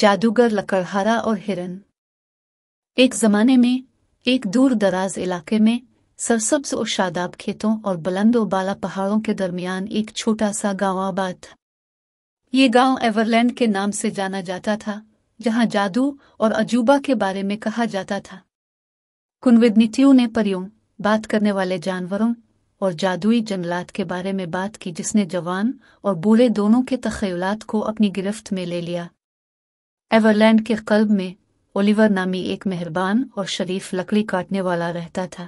जादूगर लकड़हारा और हिरन एक जमाने में एक दूर दराज इलाके में सरसब्ज और शादाब खेतों और बुलंदोबाला पहाड़ों के दरमियान एक छोटा सा गांव आबाद था ये गांव एवरलैंड के नाम से जाना जाता था जहां जादू और अजूबा के बारे में कहा जाता था कुनविदनिटियों ने परियों बात करने वाले जानवरों और जादुई जंगलात के बारे में बात की जिसने जवान और बूढ़े दोनों के तखयलात को अपनी गिरफ्त में ले लिया एवरलैंड के कल्ब में ओलिवर नामी एक मेहरबान और शरीफ लकड़ी काटने वाला रहता था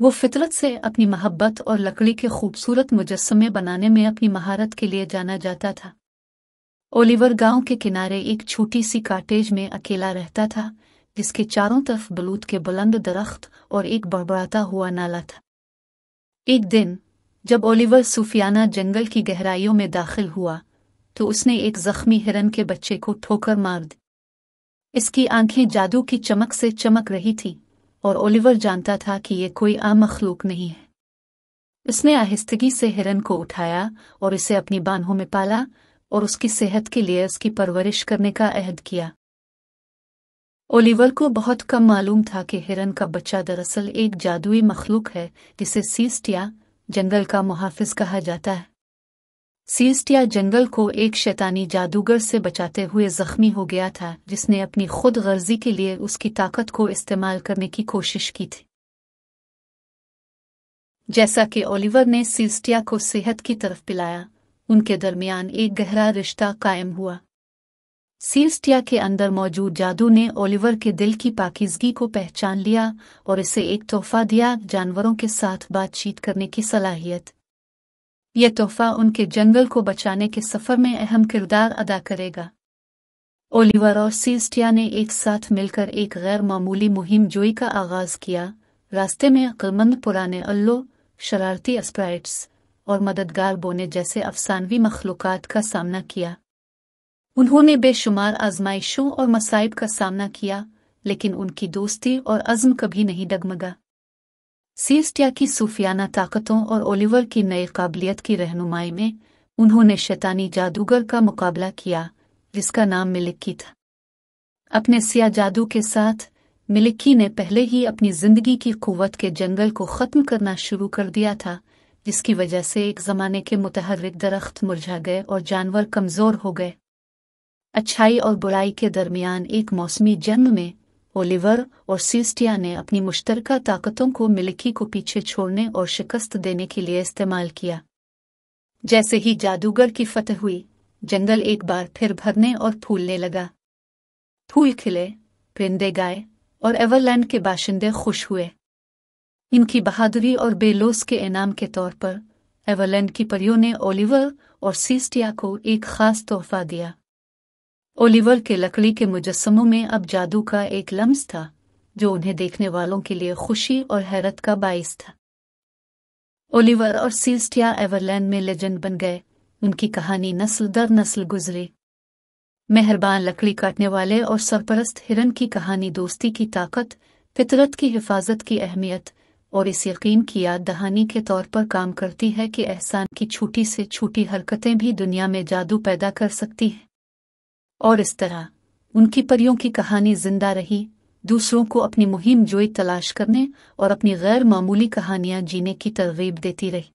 वो फितरत से अपनी मोहब्बत और लकड़ी के खूबसूरत मुजस्मे बनाने में अपनी महारत के लिए जाना जाता था ओलिवर गांव के किनारे एक छोटी सी काटेज में अकेला रहता था जिसके चारों तरफ बलूत के बुलंद दरख्त और एक बड़बड़ाता हुआ नाला था एक दिन जब ओलिवर सूफियाना जंगल की गहराइयों में दाखिल हुआ तो उसने एक जख्मी हिरन के बच्चे को ठोकर मार दी इसकी आंखें जादू की चमक से चमक रही थी और ओलिवर जानता था कि यह कोई आम मखलूक नहीं है उसने आहिस्तगी से हिरन को उठाया और इसे अपनी बांहों में पाला और उसकी सेहत के लिए उसकी परवरिश करने का अहद किया ओलिवर को बहुत कम मालूम था कि हिरन का बच्चा दरअसल एक जादुई मखलूक है जिसे सीस्टिया जंगल का मुहाफिज कहा जाता है सीस्टिया जंगल को एक शैतानी जादूगर से बचाते हुए जख्मी हो गया था जिसने अपनी खुद गर्जी के लिए उसकी ताकत को इस्तेमाल करने की कोशिश की थी जैसा कि ओलिवर ने सीस्टिया को सेहत की तरफ पिलाया उनके दरमियान एक गहरा रिश्ता कायम हुआ सीस्टिया के अंदर मौजूद जादू ने ओलिवर के दिल की पाकिजगी को पहचान लिया और इसे एक तोहफा दिया जानवरों के साथ बातचीत करने की सलाहियत यह तोहफा उनके जंगल को बचाने के सफर में अहम किरदार अदा करेगा ओलिवर और सीस्टिया ने एक साथ मिलकर एक गैर मामूली मुहिम जोई का आगाज किया रास्ते में अक्लमंद पुराने अल्लो शरारती स्प्राइट्स और मददगार बोने जैसे अफसानवी मखलूक का सामना किया उन्होंने बेशुमार आजमाइशों और मसाइब का सामना किया लेकिन उनकी दोस्ती और अज़्म कभी नहीं डगमगा सीस्टिया की सूफियाना ताकतों और ओलिवर की नई काबिलियत की रहनुमाई में उन्होंने शैतानी जादूगर का मुकाबला किया जिसका नाम मिलिक्की था अपने सिया जादू के साथ मिलिक्की ने पहले ही अपनी जिंदगी की कुवत के जंगल को ख़त्म करना शुरू कर दिया था जिसकी वजह से एक ज़माने के मुतहरक दरख्त मुरझा गए और जानवर कमज़ोर हो गए अच्छाई और बुराई के दरमियान एक मौसमी जंग में ओलिवर और सीस्टिया ने अपनी मुश्तरका ताकतों को मिल्की को पीछे छोड़ने और शिकस्त देने के लिए इस्तेमाल किया जैसे ही जादूगर की फतह हुई जंगल एक बार फिर भरने और फूलने लगा फूल खिले परिंदे गाए और एवरलैंड के बाशिंदे खुश हुए इनकी बहादुरी और बेलोस के इनाम के तौर पर एवरलैंड की परियों ने ओलिवर और सीस्टिया को एक खास तोहफा दिया ओलिवर के लकड़ी के मुजस्मों में अब जादू का एक लम्स था जो उन्हें देखने वालों के लिए खुशी और हैरत का बायस था ओलिवर और सीस्टिया एवरलैंड में लेजेंड बन गए उनकी कहानी नस्ल दर नस्ल गुजरी मेहरबान लकड़ी काटने वाले और सरपरस्त हिरन की कहानी दोस्ती की ताकत फितरत की हिफाजत की अहमियत और इस यकीन की याद दहानी के तौर पर काम करती है कि एहसान की छोटी से छोटी हरकतें भी दुनिया में जादू पैदा कर सकती हैं और इस तरह उनकी परियों की कहानी जिंदा रही दूसरों को अपनी मुहिम जोई तलाश करने और अपनी गैर मामूली कहानियां जीने की तरगीब देती रही